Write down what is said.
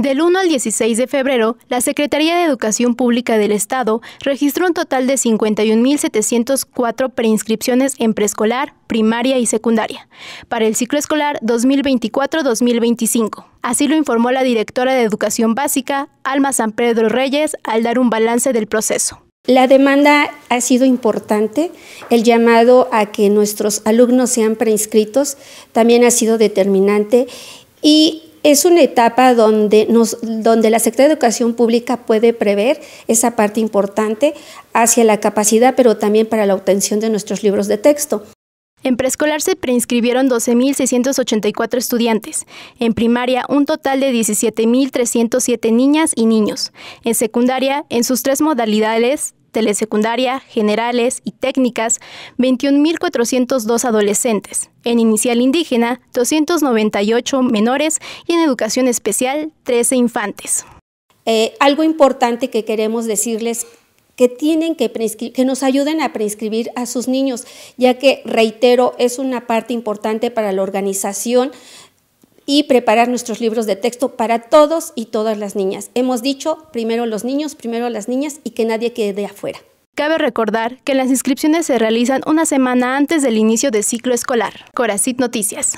Del 1 al 16 de febrero, la Secretaría de Educación Pública del Estado registró un total de 51.704 preinscripciones en preescolar, primaria y secundaria para el ciclo escolar 2024-2025. Así lo informó la directora de Educación Básica, Alma San Pedro Reyes, al dar un balance del proceso. La demanda ha sido importante, el llamado a que nuestros alumnos sean preinscritos también ha sido determinante y es una etapa donde, la Secretaría de Educación Pública puede prever esa parte importante hacia la capacidad, pero también para la obtención de nuestros libros de texto. En preescolar se preinscribieron 12.684 estudiantes, en primaria un total de 17.307 niñas y niños, en secundaria en sus tres modalidades telesecundaria, generales y técnicas, 21.402 adolescentes, en inicial indígena, 298 menores y en educación especial, 13 infantes. Eh, algo importante que queremos decirles que tienen que, que nos ayuden a preinscribir a sus niños, ya que, reitero, es una parte importante para la organización y preparar nuestros libros de texto para todos y todas las niñas. Hemos dicho primero los niños, primero las niñas y que nadie quede afuera. Cabe recordar que las inscripciones se realizan una semana antes del inicio del ciclo escolar. Coracit Noticias.